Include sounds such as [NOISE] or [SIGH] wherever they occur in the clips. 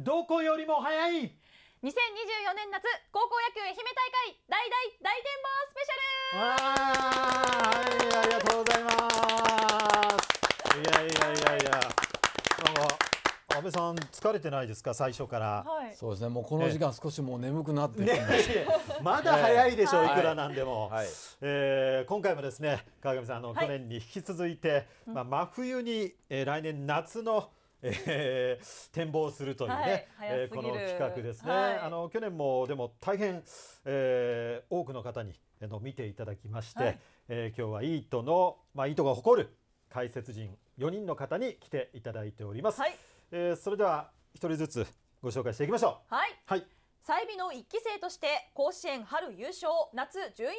どこよりも早い2024年夏高校野球愛媛大会大大大展望スペシャルはいありがとうございますいやいやいやいやなんか安倍さん疲れてないですか最初から、はい、そうですねもうこの時間少しもう眠くなって、ね、まだ早いでしょう、いくらなんでも、はい、えー、今回もですね川上さんあの、はい、去年に引き続いて、まあ、真冬に、えー、来年夏のえー、展望するというね、はい、えー、この企画ですね、はい、あの去年もでも大変、えー、多くの方にの見ていただきまして、はい、えー、今日はイートの、まあ、イートが誇る解説陣4人の方に来ていただいております、はい、えー、それでは一人ずつご紹介していきましょうはい、はい、の1期生として甲子園春優勝夏準優勝に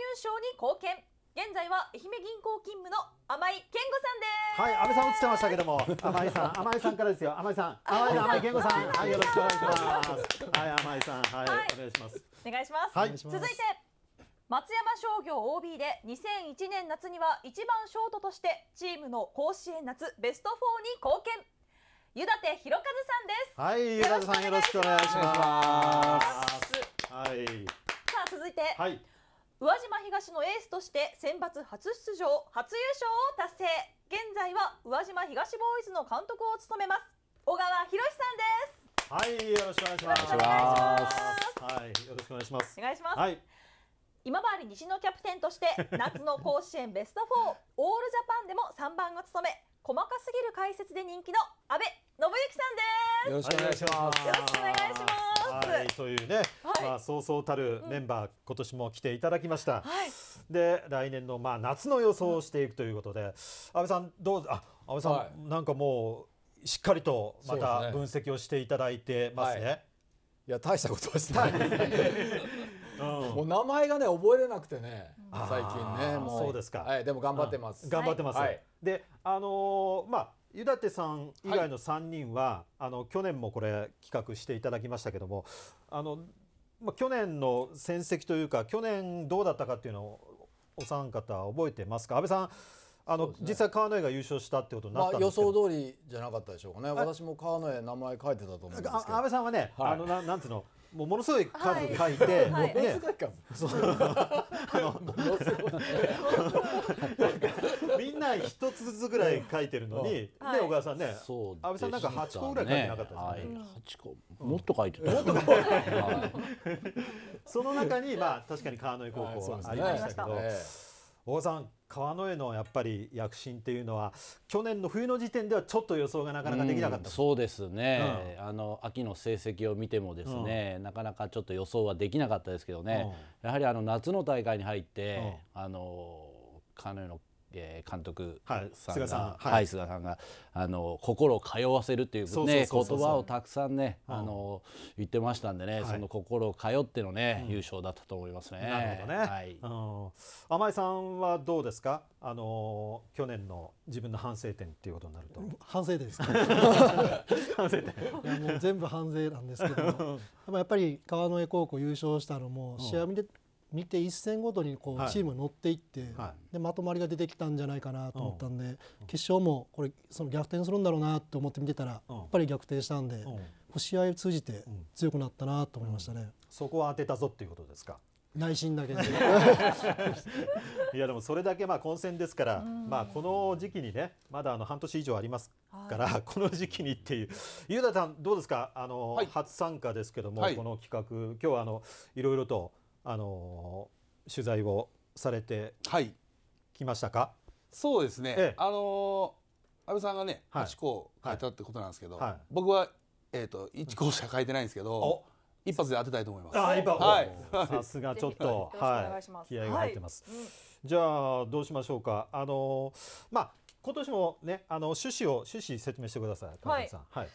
貢献現在は愛媛銀行勤務の甘井健吾さんです。はい、安倍さん映ってましたけども、甘井さん、甘井さんからですよ。甘井さん、甘井さん、甘井健吾さん、はい、よろしくお願いします。はい、甘井さん、はい、お願いします。お願いします。はい、続いて。松山商業 OB で2001年夏には一番ショートとしてチームの甲子園夏ベスト4に貢献湯立広和さんですはい湯立さんよろしくお願いしますはいさあ続いて、はい、宇和島東のエースとして選抜初出場初優勝を達成現在は宇和島東ボーイズの監督を務めます小川博さんですはいよろしくお願いしますはいよろしくお願いしますお願いします、はい、今治西のキャプテンとして夏の甲子園ベスト4オールジャパンでも3番を務め細かすぎる解説で人気の阿部信之さんですよろしくお願いしますよろしくお願いしますというね、はい、まあ、そうそうたるメンバー、うん、今年も来ていただきました、はい、で来年のまあ夏の予想をしていくということで、うん、安倍さんどうあ安倍さん、はい、なんかもうしっかりとまた分析をしていただいてますね。すねいや大したことはしてない [LAUGHS] うん、もう名前がね覚えれなくてね、最近ねもうそうですか、はい、でも頑張ってます、頑張ってます、はい、であのー、まあ湯立さん以外の3人は、はい、あの去年もこれ企画していただきましたけどもあの、まあ、去年の戦績というか去年どうだったかっていうのをお三方覚えてますか安倍さんあの、ね、実際川之江が優勝したってことになったんですけど、まあ、予想通りじゃなかったでしょうかね私も川之江名前書いてたと思うんですけど安倍さんはね、はい、あのななんていうのもうものすごい数書いて、はいはい、ね、ものすごい数、[LAUGHS] [LAUGHS] みんな一つずつぐらい書いてるのに、で小川さんね、安倍さんなんか八個ぐらい書いてなかったですね。八、個、もっと書いてもっと書いて。その中にまあ確かに川之江高校はありましたけど、小川さん川之江のやっぱり躍進っていうのは去年の冬の時点ではちょっと予想がなかなかできなかった、うん、そうですね、うん、あの秋の成績を見てもですね、うん、なかなかちょっと予想はできなかったですけどね、やはりあの夏の大会に入って、あの川之江のえ監督さんが、はい菅さんがあの心を通わせるっていうね言葉をたくさんね、あの言ってましたんでね、その心を通ってのね、優勝だったと思いますね。なるほどね。はい。甘井さんはどうですか？あの去年の自分の反省点っていうことになると。反省点ですか？[LAUGHS] [LAUGHS] 反省点。いやもう全部反省なんですけど、やっぱり川之江高校優勝したのも試合見て見て一戦ごとにこうチーム乗っていって、はい、でまとまりが出てきたんじゃないかなと思ったんで、うん、決勝もこれその逆転するんだろうなと思って見てたら、うん、やっぱり逆転したんで、うん、試合を通じて強くなったなと思いましたね、そこは当てたぞっていうことですか内心だけで [LAUGHS] いやでもそれだけまあ混戦ですから、まあこの時期にねまだあの半年以上ありますから、はい、この時期にっていうゆうたさんどうですかあの、はい、初参加ですけども、はい、この企画今日はあのいろいろとあの取材をされてきましたか、はい、そうですね、ええ、あの安倍さんがね8校書いたってことなんですけど、はいはい、僕は、えーと、と1校しか書いてないんですけど。一発で当てたいと思います。あ、一発。はい。さすがちょっと、はい、気合が入ってます。はいじゃあどうしましょうか。あのまあ今年もね、あの趣旨を趣旨説明してください。はい。はい、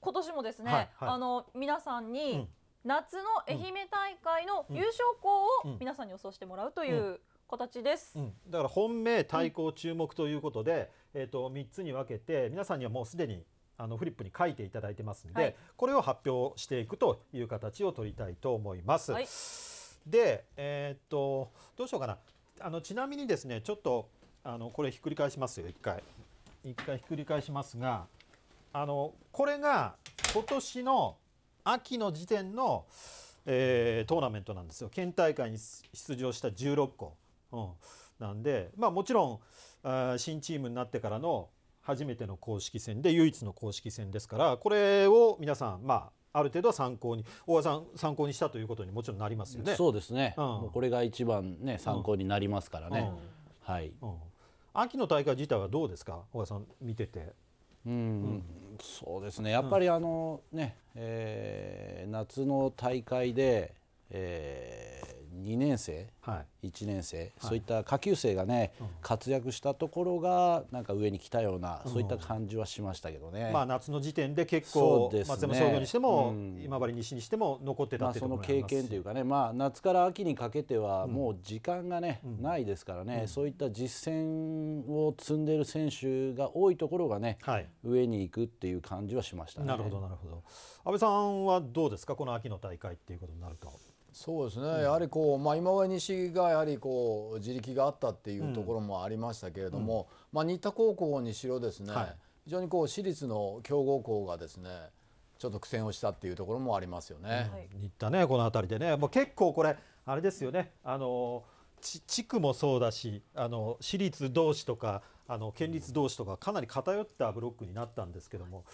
今年もですね、はい、あの皆さんに、うん夏の愛媛大会の優勝校を皆さんに予想してもらうという形です、うんうん、だから本命対抗注目ということで、うん、えーと、と3つに分けて皆さんにはもうすでにあのフリップに書いていただいてますんで、はい、これを発表していくという形を取りたいと思います。はい、で、えーと、とどうしようかなあのちなみにですねちょっとあのこれひっくり返しますよ一回一回ひっくり返しますがあのこれが今年の秋の時点の、えー、トーナメントなんですよ県大会に出場した16個、うん、なんで、まあ、もちろんあ新チームになってからの初めての公式戦で唯一の公式戦ですからこれを皆さん、まあ、ある程度は参考に大和さん参考にしたということにもちろんなりますよね。そうですね、うん、もうこれが一番、ね、参考になりますからね。うん、はい、うん、秋の大会自体はどうですか大和さん見てて。うん、そうですねやっぱりあのね、ねえー、夏の大会で、え2年生、はい、1年生、はい、そういった下級生がね、うん、活躍したところがなんか上に来たような、うん、そういった感じはしましたけどね、まあ、夏の時点で結構で、ね、松山商業にしても、うん、今治西にしても残ってたその経験というかね、まあ、夏から秋にかけてはもう時間がね、ないですからね、そういった実践を積んでいる選手が多いところがね、はい、上に行くっていう感じはしましたね。なるほどなるほど安倍さんはどうですかこの秋の大会っていうことになると。そうですね、うん、やはりこう、まあ、今は西がやはりこう自力があったっていうところもありましたけれども、うん、まあ、新田高校にしろですね、はい、非常にこう私立の強豪校がですねちょっと苦戦をしたっていうところもありますよね。はい、新田ねこの辺りでねもう結構これあれですよねあの地区もそうだしあの私立同士とかあの県立同士とかかなり偏ったブロックになったんですけども。うん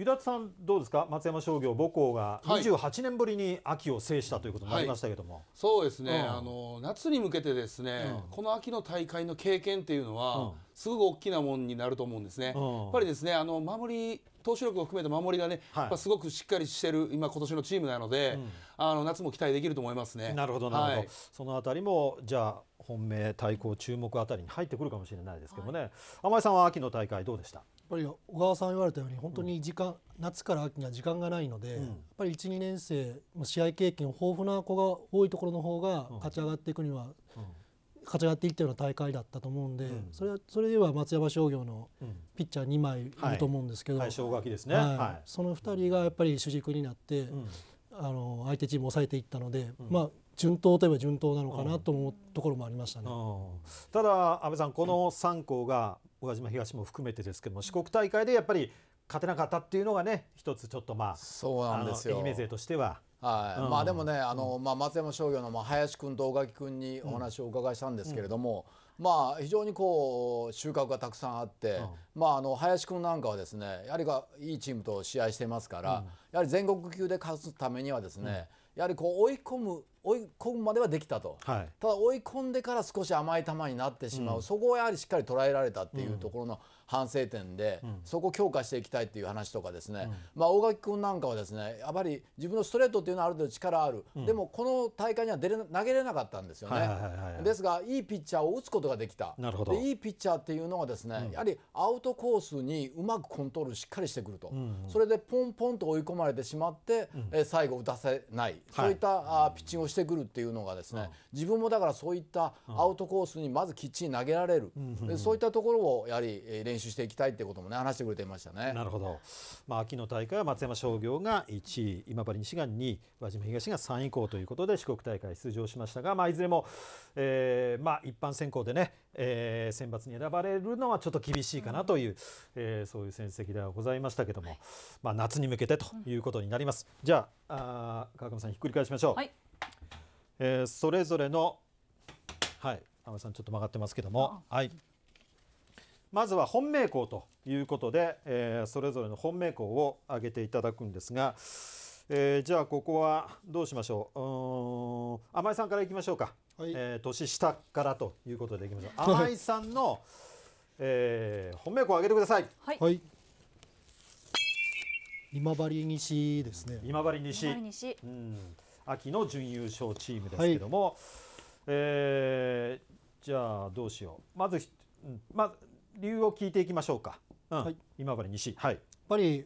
湯田さん、どうですか、松山商業、母校が28年ぶりに秋を制したということになりましたけども、はい、そうですね、うん、あの夏に向けて、ですね、うん、この秋の大会の経験っていうのは、うん、すごく大きなもんになると思うんですね。やっぱりですねあの守り投手力を含めた守りがね、はい、すごくしっかりしてる今今年のチームなので、あの夏も期待できると思いますね。なるほどなるほど。はい、そのあたりもじゃあ本命対抗注目あたりに入ってくるかもしれないですけどもね。はい、天井さんは秋の大会どうでした？ぱり小川さん言われたように本当に時間、うん、夏から秋には時間がないので、うん、やっぱり12年生試合経験豊富な子が多いところの方が勝ち上がっていくには、勝ち上がっていったような大会だったと思うんで、それはそれでは松山商業のピッチャー2枚いると思うんですけど、はいはいねはい、その2人がやっぱり主軸になって、あの相手チームを抑えていったので、まあ順当といえば順当なのかなと思うところもありましたね、うんうん、ただ、安倍さんこの3校が宇和島東も含めてですけども四国大会でやっぱり勝てなかったっていうのがね一つちょっとまあそうなんですよ愛媛勢としては。はい、うん、まあでもねあの、まあ、松山商業の林君と大垣君にお話をお伺いしたんですけれども、うん、まあ、非常にこう収穫がたくさんあって、うん、まあ、あの林君なんかはですねやはりがいいチームと試合してますから、やはり全国級で勝つためにはですね、やはりこう追い込む追い込むまではできたと、はい、ただ追い込んでから少し甘い球になってしまう、うん、そこをやはりしっかり捉えられたっていうところの反省点で、そこを強化していきたいっていう話とかですね、まあ、大垣君なんかはですねやっぱり自分のストレートっていうのはある程度力ある、でもこの大会には出れ投げれなかったんですよね、はいはいはい、ですがいいピッチャーを打つことができたでいいピッチャーっていうのはですね、やはりアウトコースにうまくコントロールしっかりしてくると、それでポンポンと追い込まれてしまって、え最後打たせない、そういった、あピッチングをしてくるっていうのがですね、自分もだからそういったアウトコースにまずきっちり投げられる、そういったところをやはり練習手していきたいってこともね話してくれていましたね。なるほど。まあ秋の大会は松山商業が1位、今治西が2位、輪島東が3位以降ということで四国大会出場しましたが、まあいずれも、えー、まあ一般選考でね、えー、選抜に選ばれるのはちょっと厳しいかなという、うん、えー、そういう戦績ではございましたけども、はい、まあ夏に向けてということになります。うん、じゃああ川上さんひっくり返しましょう。はい、えー、それぞれのはい。安倍さんちょっと曲がってますけども、はい。まずは本命校ということで、えー、それぞれの本命校を挙げていただくんですが、えー、じゃあここはどうしましょう甘井さんからいきましょうか、はい、えー、年下からということでいきましょう甘井さんの、えー、本命校を挙げてください。はい、はい今治西ですね。今治西。うん、秋の準優勝チームですけども、はい、えー、じゃあどうしよう。まず、ま理由を聞いていきましょうか、うんはい、今治西、はい、やっぱり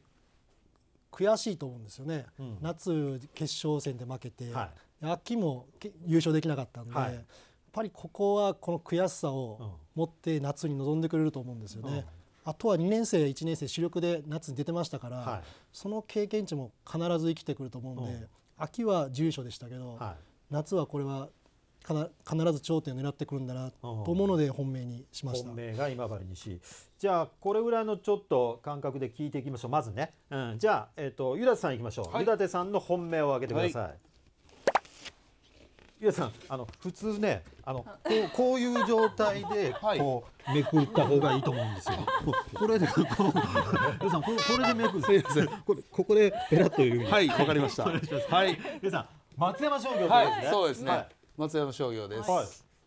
悔しいと思うんですよね、うん、夏決勝戦で負けて、はい、秋も優勝できなかったんで、はい、やっぱりここはこの悔しさを持って夏に臨んでくれると思うんですよね。あとは2年生、1年生主力で夏に出てましたから、その経験値も必ず生きてくると思うんで、秋は住所でしたけど、夏はこれは必ず頂点を狙ってくるんだなと思うので本命にしました本命が今治にし、じゃあこれぐらいのちょっと感覚で聞いていきましょうまずね、うん、じゃあ、えーと、と湯立さんいきましょう、はい、湯立さんの本命を挙げてください、はい皆さんあの普通ねあのこうこういう状態で [LAUGHS] こう、めくった方がいいと思うんですよ。[LAUGHS] これでこう皆さんこれでめくる。すこれここでペラッというはいわかりました。[LAUGHS] はい皆さん松山商業ではいそうですね。松山商業です、はい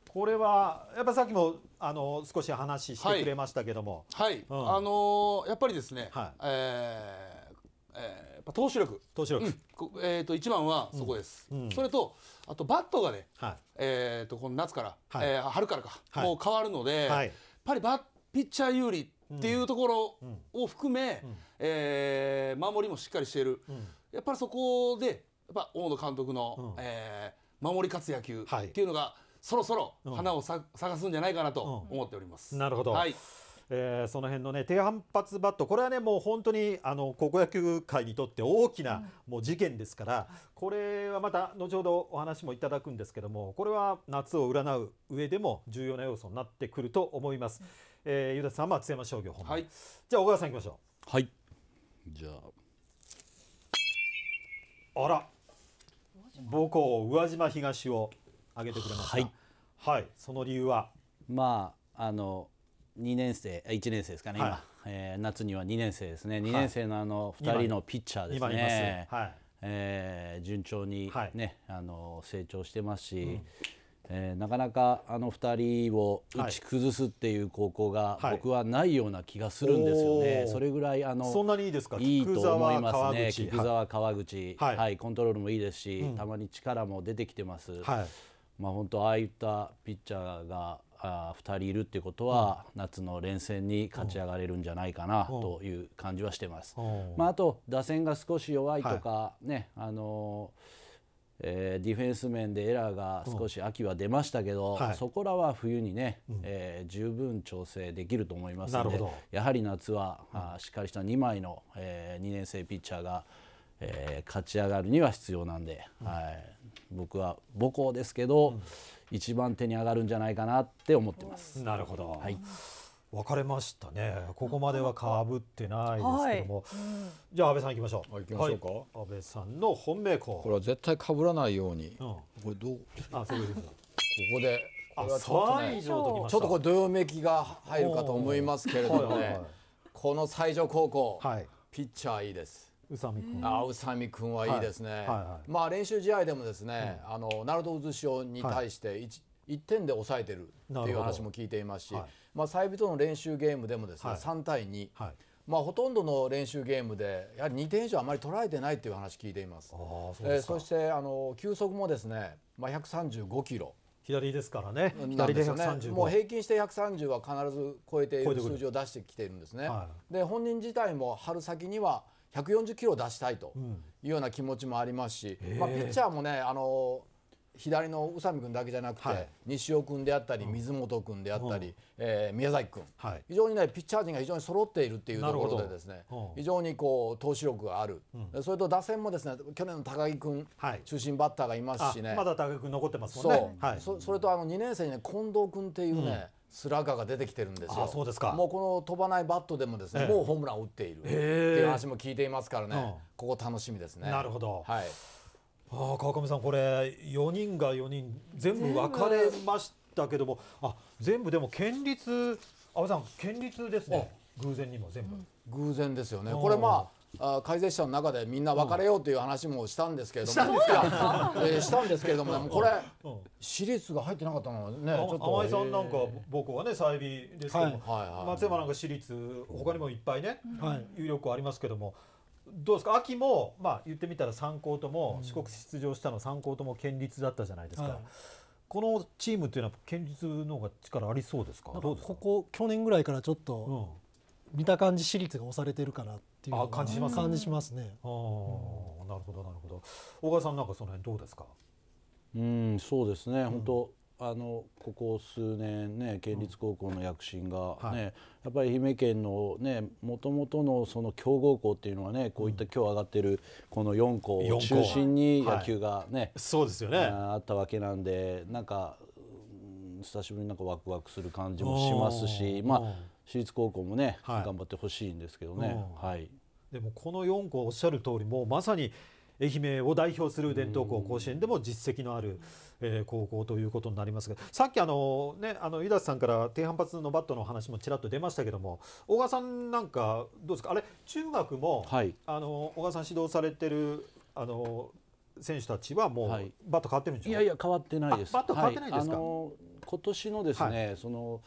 これはやっぱさっきもあの少し話してくれましたけども、はい、はいうん、あのー、やっぱりですね、はい、えー、投手力投手力、うん、えーと、一番はそこです、うんうん、それとあとバットがね、はい、えーと、この夏から、はい、えー、春からか、はい、もう変わるので、やっぱりバピッチャー有利っていうところを含め、うん、えー、守りもしっかりしている、やっぱりそこでやっぱ大野監督の、うん、えー守り勝つ野球っていうのが、そろそろ花をさ、探すんじゃないかなと思っております。なるほど、はいえー、その辺のね低反発バットこれはねもう本当にあの高校野球界にとって大きな、もう事件ですから、これはまた後ほどお話もいただくんですけどもこれは夏を占う上でも重要な要素になってくると思います。ええー、ゆださんは松山商業本部、はい、じゃあ小川さんいきましょう。はいじゃああら母校宇和島東を挙げてくれました。はい、はい、その理由は。まああの二年生一年生ですかね、はい、今、えー、夏には二年生ですね二年生のあの二人のピッチャーですね、はい、えー、順調にね、ねあの成長してますし、うんえー、なかなかあの2人を打ち崩すっていう高校が僕はないような気がするんですよね、はい、それぐらいあのそんなにいいですかいいと思いますね、菊沢、川口、はい、はい、コントロールもいいですし、うん、たまに力も出てきてます、はい、まあ、本当、ああいったピッチャーがあ2人いるってことは、うん、夏の連戦に勝ち上がれるんじゃないかなという感じはしてます。うん、まあ、あと打線が少し弱いとかね、あのーえー、ディフェンス面でエラーが少し秋は出ましたけど、うんはい、そこらは冬にね、うん、えー、十分調整できると思いますのでやはり夏は、うん、あしっかりした2枚の、えー、2年生ピッチャーが、えー、勝ち上がるには必要なんで、うん、はい僕は母校ですけど、一番手に上がるんじゃないかなって思ってます。なるほど、はい分かれましたね。ここまではかぶってないですけども、はいうん、じゃあ安倍さん行きましょう。行きましょうか、はい、安倍さんの本命校。これは絶対かぶらないように。うん、これどう？あ、そういうここで。ちょっと、ね、ちょっとこれどよめきが入るかと思いますけれどもね。この西条高校、はい、ピッチャーいいです。宇佐美君あ宇佐美君はいいですね、はいはいはい、まあ練習試合でもですね、うん、あの鳴門渦潮に対して 1,、はい、1点で抑えてるっていう話も聞いていますし、まあ、サイビとの練習ゲームでもですね、はい、3対2、はい、まあ、ほとんどの練習ゲームでやはり2点以上あまり捉えてないっていう話聞いています。そえー、そしてあの球速もですね、まあ、135キロ。左ですからね。左で135。もう平均して130は必ず超えている数字を出してきているんですね。はい、で本人自体も春先には140キロ出したいというような気持ちもありますし、うん、まあ、ピッチャーもねあの左の宇佐美君だけじゃなくて、はい、西尾君であったり水本君であったり、うん、えー、宮崎君、はい、非常にねピッチャー陣が非常に揃っているっていうところでですね、うん、非常にこう投手力がある、うん、それと打線もですね去年の高木君、はい、中心バッターがいますしねまだ高木君残ってますもんねそう、はい、それとあの2年生に、ね、近藤君っていうね、スラッガーが出てきてるんですよ。そうですか。もうこの飛ばないバットでもですね、えー、もうホームランを打っているっていう話も聞いていますからね、えー、ここ楽しみですね。なるほど。はい。ああ川上さん、これ4人が4人全部分かれましたけどもあ全部でも県立阿部さん、県立ですね偶然にも全部、偶然ですよね。これまああ改善者の中でみんな別れようという話もしたんですけれども、うん [LAUGHS] えしたんですけれども、ね、もこれ、うん、私立が入ってなかったのはねちょっと甘井さんなんか僕はね済美ですけども、はいはいはい、松山なんか私立他にもいっぱいね、うん、有力ありますけども。はいどうですか秋も、まあ、言ってみたら3校とも、うん、四国出場したの3校とも県立だったじゃないですか、はい、このチームっていうのは県立の方が力ありそうですかここ去年ぐらいからちょっと、うん、見た感じ私立が押されてるかなっていう感じします、ね、感じしますね、ああ、なるほどなるほど小川さんなんかその辺どうですかうんそうですね、本当あのここ数年ね県立高校の躍進がね、うんはい、やっぱり愛媛県のねもともとのその強豪校っていうのはねこういった今日上がってるこの4校を中心に野球がね、はい、そうですよねあったわけなんでなんかん、久しぶりになんかワクワクする感じもしますしまあ私立高校もね、はい、頑張ってほしいんですけどね。はい、でもこの4校おっしゃる通りもうまさに愛媛を代表する伝統校甲子園でも実績のある、えー、高校ということになりますがさっきあの、ね、あの湯田さんから低反発のバットの話もちらっと出ましたけども小川さんなんかどうですかあれ中学も、はい、あの小川さん指導されてるあの選手たちはもう、バット変わってるんでしょ、はい、いやいや変わってないです。バット変わってないですか、はい、今年のですね、その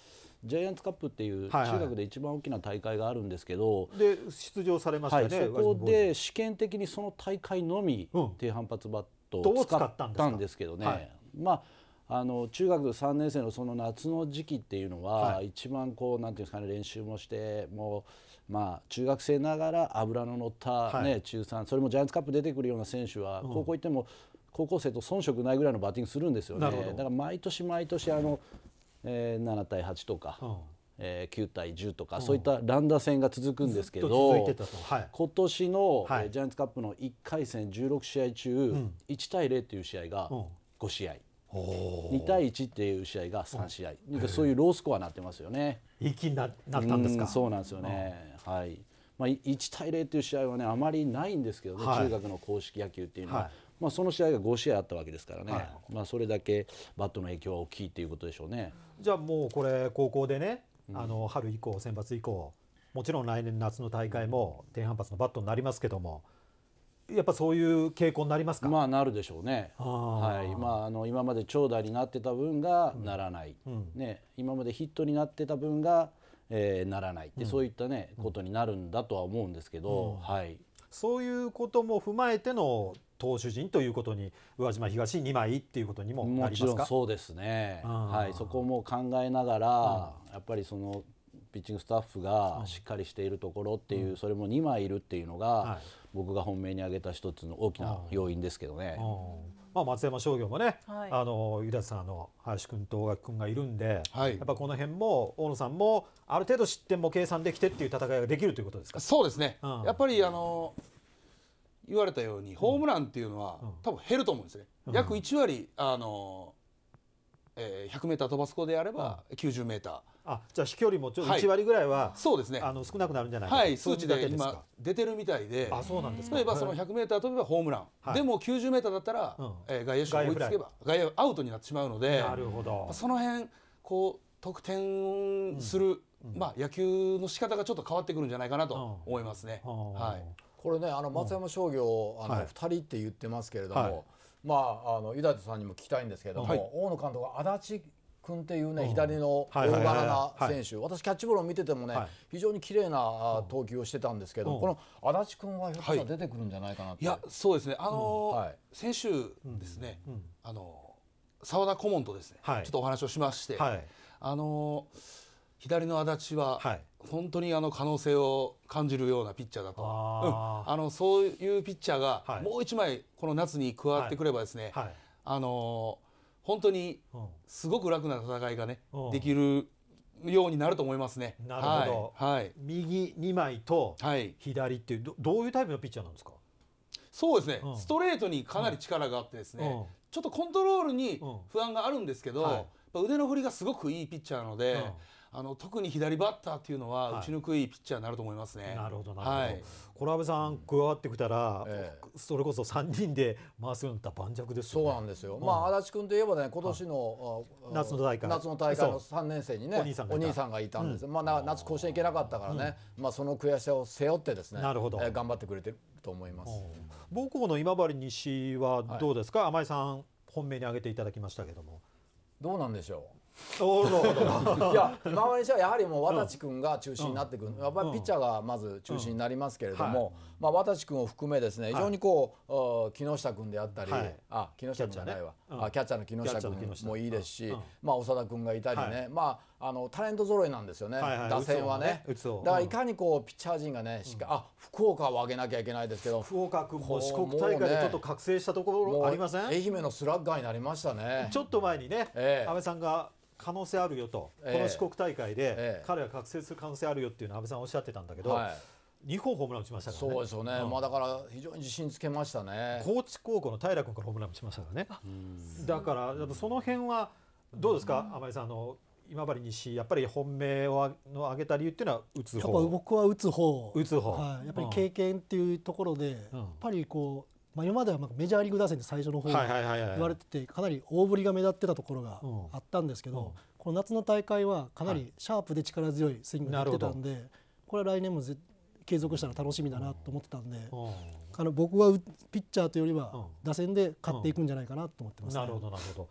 ジャイアンツカップっていう中学で一番大きな大会があるんですけど、はいはい、で出場されましたね、はい、そこで試験的にその大会のみ、うん、低反発バットを使ったんですけどね、まああの中学3年生のその夏の時期っていうのは、一番こうなんていうんですかね練習もしてもうまあ中学生ながら脂の乗ったね、中3それもジャイアンツカップ出てくるような選手は、高校行っても高校生と遜色ないぐらいのバッティングするんですよねだから毎年毎年あのえー、7対8とか、うん、えー、9対10とか、うん、そういった乱打戦が続くんですけど、今年の、はい、ジャイアンツカップの1回戦16試合中、うん、1対0という試合が5試合。2対1っていう試合が3試合、うん、そういうロースコアになってますよね。一気にななったんですか。そうなんですよね。はい。まあ、1対0という試合は、ね、あまりないんですけどね、はい、中学の硬式野球っていうのは、はい、まあ、その試合が5試合あったわけですからね、はい、まあ、それだけバットの影響は大きいということでしょうね。じゃあもうこれ高校でね、あの春以降選抜以降もちろん来年夏の大会も低反発のバットになりますけども。やっぱそういう傾向になりますか。まあなるでしょうね。はい。まああの今まで長打になってた分がならない、うんうん、ね今までヒットになってた分が、えー、ならないって、そういったねことになるんだとは思うんですけど、はい。そういうことも踏まえての投手陣ということに宇和島東2枚っていうことにももちろんそうですね、はい、そこも考えながら、やっぱりそのピッチングスタッフがしっかりしているところっていう、うん、それも2枚いるっていうのが、はい、僕が本命に挙げた一つの大きな要因ですけどね。まあ、松山商業もね、はい、あの湯田さんの林君と大垣君がいるんで、はい、やっぱこの辺も大野さんもある程度失点も計算できてっていう戦いができるということですかそうですね、うん、やっぱりあの言われたようにホームランっていうのは、多分減ると思うんですね。約1割あのえー、100m 飛ばす子であれば 90m、あじゃあ飛距離もちょっと1割ぐらいは、はい、そうですねあの少なくなるんじゃないかはい数値で今出てるみたいであそうなんです例えばその1 0 0ー飛べばホームラン、はい、でも9 0ーだったら、うん、えー、外野手が追いつけば外野アウトになってしまうのでなるほどその辺こう得点する、うんうん、まあ、野球の仕方がちょっと変わってくるんじゃないかなと思いますね。はいこれねあの松山商業、あの2人って言ってますけれども、はい、まああのユダイトさんにも聞きたいんですけれども、はい、大野監督は足立君っていうね、左の大柄な選手、私、キャッチボールを見ててもね、非常に綺麗な投球をしてたんですけど、この足立君はひょっとしたら出てくるんじゃないかなっていや、そうですね、あの先週ですね、あの澤田顧問とですね、ちょっとお話をしまして、あの左の足立は、本当にあの可能性を感じるようなピッチャーだと、うん、あのそういうピッチャーがもう1枚この夏に加わってくればですね、はいはい、あのー、本当にすごく楽な戦いがね、うん、できるようになると思いますね。なるほど、はい、はい、右2枚と左っていうど、どういうタイプのピッチャーなんですかそうですね、うん、ストレートにかなり力があってですね、ちょっとコントロールに不安があるんですけど、腕の振りがすごくいいピッチャーなので。あの特に左バッターっていうのは、打ちにくいピッチャーになると思いますね。なるほどなるほど。はい、これ安倍さん加わってきたら、ええ、それこそ三人で回すようになった盤石ですよね。そうなんですよ。まあ足立君といえばね今年の、夏の大会夏の大会の三年生にねお兄さんがいたんです。まあな夏甲子園行けなかったからね、まあその悔しさを背負ってですね。なるほど。頑張ってくれてると思います。母校の今治西はどうですか、甘井さん本命に挙げていただきましたけども。どうなんでしょう。いや今までにしてはやはりもう渡地君が中心になってくる、やっぱりピッチャーがまず中心になりますけれども、まあ、渡地君を含めですね非常にこう、木下君であったり、あ木下君じゃないわキャッチャーの木下君もいいですし、まあ、長田君がいたりね、まああのタレント揃いなんですよね、はいはい、打線はね、ね、だからいかにこうピッチャー陣がねしかうん、あ福岡を上げなきゃいけないですけど福岡君も四国大会でちょっと覚醒したところありません、ね、愛媛のスラッガーになりましたねちょっと前にね、えー、安倍さんが可能性あるよと、えー、この四国大会で彼は覚醒する可能性あるよっていうのを安倍さんおっしゃってたんだけど、はい2本ホームラン打ちました、ね、そうですよね、うん、まあだから非常に自信つけましたね高知高校の平君からホームラン打ちましたからねだからその辺はどうですか、甘井さんあの今治西やっぱり本命をの上げた理由っていうのは打つ方やっぱ僕は打つ方打つ方、はい、やっぱり経験っていうところで、うん、やっぱりこうまあ、今まではメジャーリーグ打線で最初の方に言われててかなり大振りが目立ってたところがあったんですけど、この夏の大会はかなりシャープで力強いスイングなってたんで、これは来年も継続したら楽しみだなと思ってたんで、あの僕はピッチャーというよりは打線で勝っていくんじゃないかなと思ってます、なるほどなるほど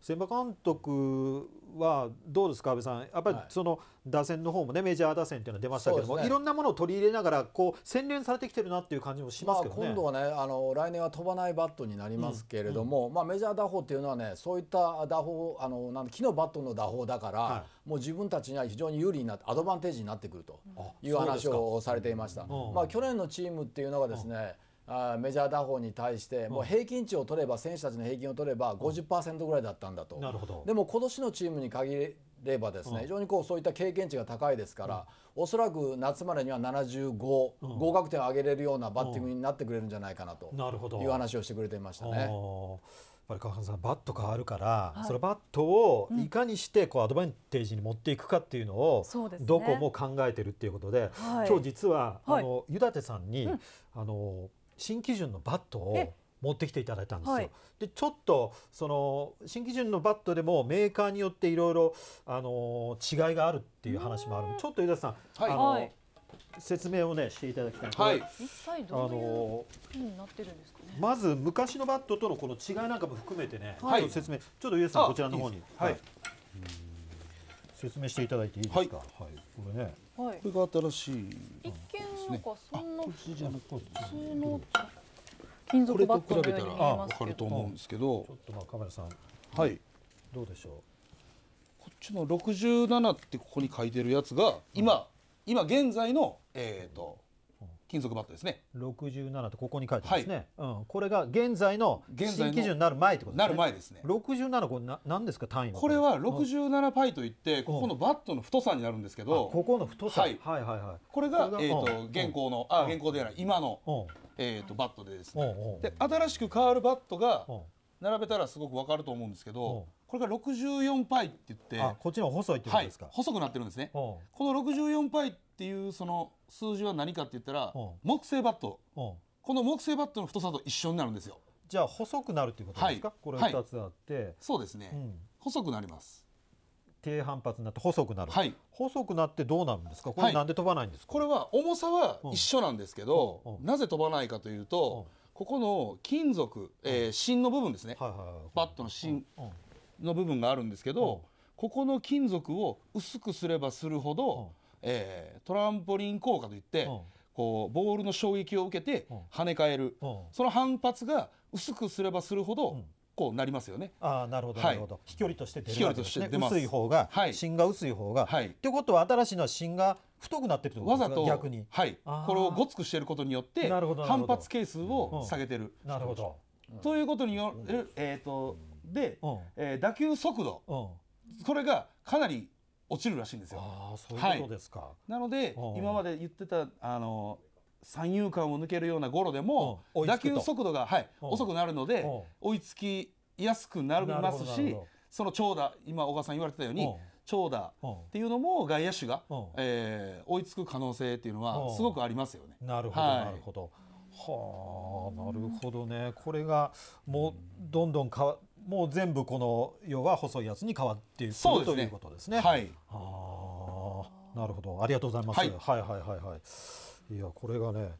千葉監督はどうですか、安倍さん、やっぱりその打線の方もね、メジャー打線っていうのは出ましたけども、ね、いろんなものを取り入れながら、こう洗練されてきてるなっていう感じもしますけど、ね、今度はねあの、来年は飛ばないバットになりますけれども、うんうん、まあ、メジャー打法っていうのはね、そういった打法、あのなん木のバットの打法だから、はい、もう自分たちには非常に有利になって、アドバンテージになってくるという話をされていました。うん、まあ、去年のチームっていうのがですね、あメジャー打法に対してもう平均値を取れば選手たちの平均を取れば50%ぐらいだったんだと、なるほどでも今年のチームに限ればですね、非常にこうそういった経験値が高いですから、うおそらく夏までには75、合格点を上げれるようなバッティングになってくれるんじゃないかなという話をしてくれていましたね。やっぱり川原さんバット変わるから、はい、そのバットをいかにしてこうアドバンテージに持っていくかっていうのを、うどこも考えてるっていうことで、ねはい、今日実は、はい、あの湯立さんに、うん、あの新基準のバットを持ってきていただいたんですよ。はい、でちょっとその新基準のバットでもメーカーによっていろいろあの違いがあるっていう話もあるちょっと湯田さん、はい、あの、はい、説明をねしていただきたいはい、一体ういなってるんですか、ね、まず昔のバットとのこの違いなんかも含めてね、はい、説明ちょっと湯田さんこちらの方にいい、はい、説明していただいていいですか。はい、これね、はい。これが新しい。一見ですね。普通じゃなくて、普通の金属バットこれと比べたらわかると思うんですけど。ちょっとまあカメラさん。はい。どうでしょう。こっちの六十七ってここに書いてるやつが今、今現在のえっ、と。金属バットですね67とここに書いてますね、はい、うん、これが現在の新基準になる前ってことですねなる前ですね67これな何ですか単位これは67パイといって、うん、ここのバットの太さになるんですけど、ここの太さ、はい、はいはいはいこれがえーと、と現行の、あ現行ではない今の、えーと、バットでですね、で新しく変わるバットが並べたらすごくわかると思うんですけど、これが六十四パイって言ってこっちの細いってことですか、はい、細くなってるんですねこの六十四パイっていうその数字は何かって言ったら、木製バット、この木製バットの太さと一緒になるんですよ。じゃあ細くなるということですか、はい、これ2つあって、はい、そうですね、うん、細くなります低反発になって細くなる、はい、細くなってどうなるんですかこれなんで飛ばないんですか、これは重さは一緒なんですけど、うんうん、なぜ飛ばないかというと、ここの金属、えー、芯の部分ですね、はいはいはい、バットの芯の部分があるんですけど、ここの金属を薄くすればするほど、えー、トランポリン効果といって、こうボールの衝撃を受けて跳ね返る、その反発が薄くすればするほど、こうなりますよね。ああなるほど、なるほど。飛距離として出るわけですね。薄い方が、芯が薄い方が。はい。ってことは新しいのは芯が太くなってるってことですか。わざと逆に。はい。これをごつくしていることによってなるほど反発係数を下げてる。なるほど。ということによるえっとで、え打球速度うん、これがかなり落ちるらしいんですよ。あそういうことですか、はい、なので今まで言ってたあの三遊間を抜けるようなゴロでも打球速度が、はい、遅くなるので追いつきやすくなりますしその長打今小川さん言われてたように長打っていうのも外野手が、えー、追いつく可能性っていうのはすごくありますよね。なるほど、はい、なるほどはあなるほどねこれがもうどんどんかもう全部この要は細いやつに変わっていく、ね、ということですね。はい。ああ、なるほど。ありがとうございます。はい、はい、はいはいはい。いやこれがね、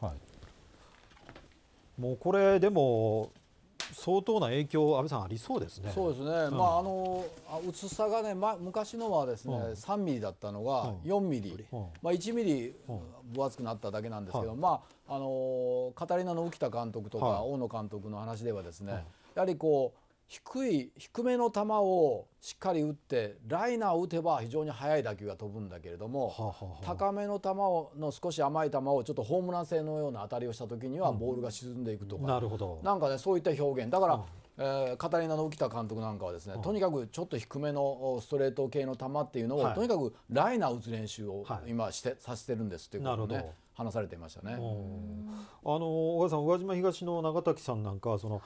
はい、はい、もうこれでも相当な影響、安倍さん、ありそうですねそうですね、うん、まあ、あの薄さがね、ま、昔のはですね、うん、3ミリだったのが4ミリ、うん、まあ、1ミリ分厚くなっただけなんですけど、まあ、あのカタリナの浮田監督とか、大野監督の話ではですね、やはりこう、低い低めの球をしっかり打ってライナーを打てば非常に速い打球が飛ぶんだけれども、はは高めの球をの少し甘い球をちょっとホームラン性のような当たりをした時にはボールが沈んでいくとか、うん、なるほどなんかねそういった表現だから、えー、カタリナの浮田監督なんかはですね、とにかくちょっと低めのストレート系の球っていうのを、はい、とにかくライナー打つ練習を今して、はい、させてるんですということをね話されていましたね。あの小川さん、宇和島東の長滝さんなんかはその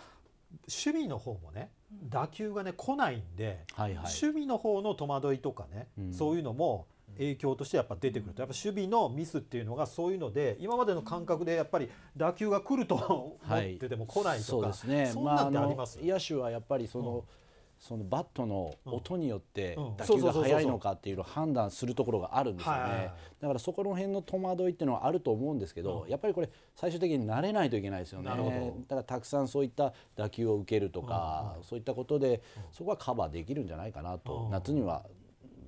守備の方もね打球がね来ないんで、はいはい、守備の方の戸惑いとかね、うん、そういうのも影響としてやっぱ出てくるとやっぱ守備のミスっていうのがそういうので今までの感覚でやっぱり打球が来ると思ってても来ないとか、はい、そうですねそんなってあります、まあ、野手はやっぱりその、そのバットの音によって打球が速いのかっていうのを判断するところがあるんですよねだからそこの辺の戸惑いっていうのはあると思うんですけど、うん、やっぱりこれ最終的に慣れないといけないですよねだからたくさんそういった打球を受けるとか、うんうん、そういったことで、そこはカバーできるんじゃないかなと、夏には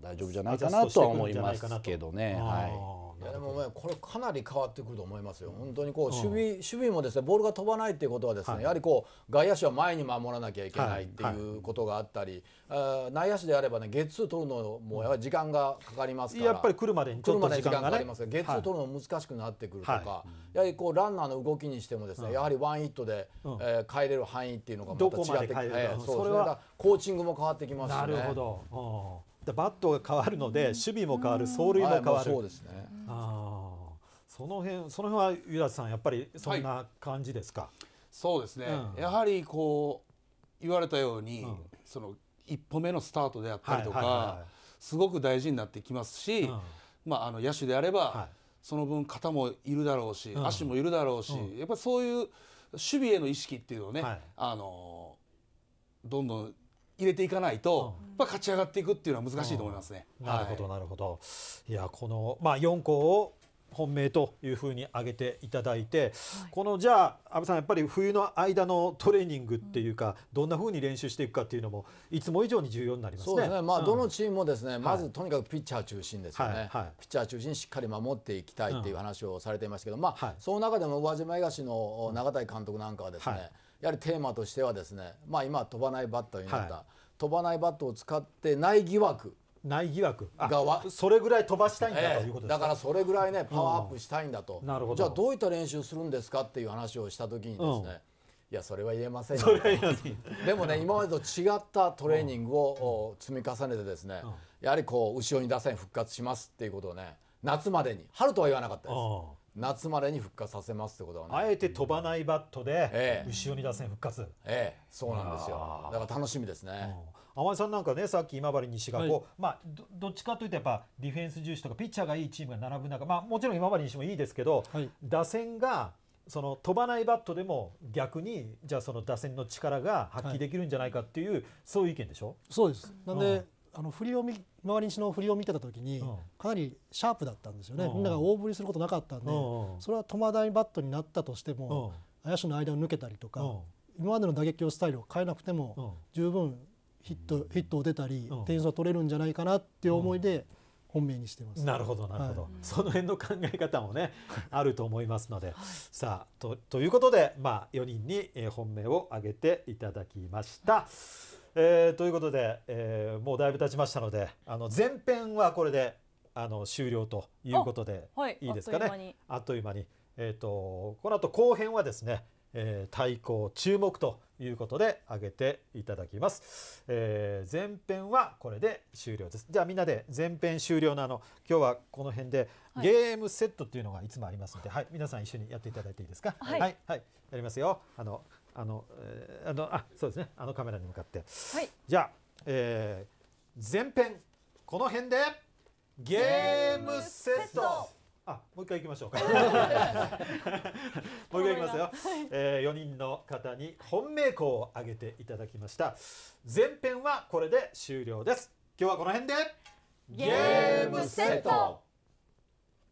大丈夫じゃないかなとは思いますけどね。はいいやでもねこれかなり変わってくると思いますよ、本当にこう守備,、守備もですねボールが飛ばないということはですね、はい、やはりこう外野手は前に守らなきゃいけないっていうことがあったり、はいはい、内野手であればねゲッツー取るのもやはり時間がかかりますからやっぱり来るまでにちょっと時間が、ね、かかりますがゲッツー取るの難しくなってくるとか、やはりこうランナーの動きにしてもですね、やはりワンヒットで、うん、えー、帰れる範囲っていうのがまた違ってきて、えー、それはコーチングも変わってきますしね。なるほどバットが変わるので守備も変わる走塁も変わる、そうですねあその辺その辺は湯田さんやっぱりそんな感じですか、はい、そうですね、うん、やはりこう言われたように、うん、その一歩目のスタートであったりとか、はいはいはい、すごく大事になってきますし、うん、まあ、あの野手であれば、はい、その分肩もいるだろうし、足もいるだろうし、やっぱりそういう守備への意識っていうのをね、はい、あのどんどん入れていかないと、うん、まあ、勝ち上がっていくっていうのは難しいと思いますね。うん、なるほど、なるほど。いや、この、まあ、4校を本命というふうに挙げていただいて、はい、このじゃあ安倍さんやっぱり冬の間のトレーニングっていうか、うん、どんなふうに練習していくかっていうのもいつも以上に重要になりますね。そうですねまあ、どのチームもですね、まずとにかくピッチャー中心ですよね、はいはい、ピッチャー中心にしっかり守っていきたいっていう話をされていましたけど、まあその中でも宇和島東の永谷監督なんかはですね、やはりテーマとしてはですね、まあ、今飛ばないバットになった、はい、飛ばないバットを使ってない疑惑ない疑惑がそれぐらい飛ばしたいんだ、ええということですか、だからそれぐらいねパワーアップしたいんだと、うん、なるほどじゃあどういった練習するんですかっていう話をした時にですね、うん、いやそれは言えませんよでもね今までと違ったトレーニングを積み重ねてですね、やはりこう後ろに打線復活しますっていうことをね夏までに春とは言わなかったです。夏までに復活させますってことはねあえて飛ばないバットで後ろに打線復活、ええそうなんですよだから楽しみですね、うん、甘井さんなんかねさっき今治西がこう、はい、まあど、どっちかというとやっぱディフェンス重視とかピッチャーがいいチームが並ぶ中、まあ、もちろん今治西もいいですけど、はい、打線がその飛ばないバットでも逆にじゃあその打線の力が発揮できるんじゃないかっていう、はい、そういう意見でしょそうですなんで、うん、あの振りを見周りにの振りを見てた時にかなりシャープだったんですよね、みんなが大振りすることなかったんで、それは戸惑いバットになったとしても、林の間を抜けたりとか、今までの打撃をスタイルを変えなくても、十分ヒット,、ヒットを出たり、点数を取れるんじゃないかなっていう思いで。本命にしてます。なるほど、なるほど、はい、その辺の考え方もね、あると思いますので。さあ、と、ということで、まあ、四人に、本命を挙げていただきました。えー、ということで、えー、もうだいぶ経ちましたのであの前編はこれであの終了ということで、はい、いいですかねあっという間にえーと、この後後編はですね、えー、対抗注目ということで挙げていただきます、えー、前編はこれで終了ですじゃあみんなで前編終了のあの今日はこの辺で、ゲームセットっていうのがいつもありますので、はい、皆さん一緒にやっていただいていいですかはい、はい、はい、やりますよあのあの、えー、あのあそうですねあのカメラに向かって、はい、じゃあ、えー、前編この辺でゲームセットあもう一回いきましょうか [LAUGHS] もう一回いきますよ、えー、人の方に本命校を挙げていただきました前編はこれで終了です今日はこの辺でゲームセット